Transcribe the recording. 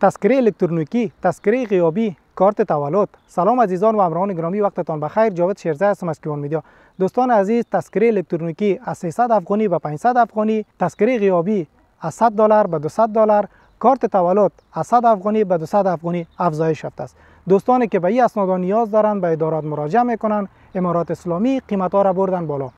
تذکره الکترونیکی تذکره غیابی کارت تولد سلام عزیزان و همراهان گرامی وقتتان بخیر جاوید شیرزه هستم از کیوان میدیا دوستان عزیز تذکره الکترونیکی از 300 افغانی به 500 افغانی تذکره غیابی از 100 دلار به 200 دلار کارت تولد از 100 افغانی به 200 افغانی افزایش یافته است دوستانی که به این اسناد نیاز دارند به ادارات مراجعه میکنند امارات اسلامی قیمت را بردن بالا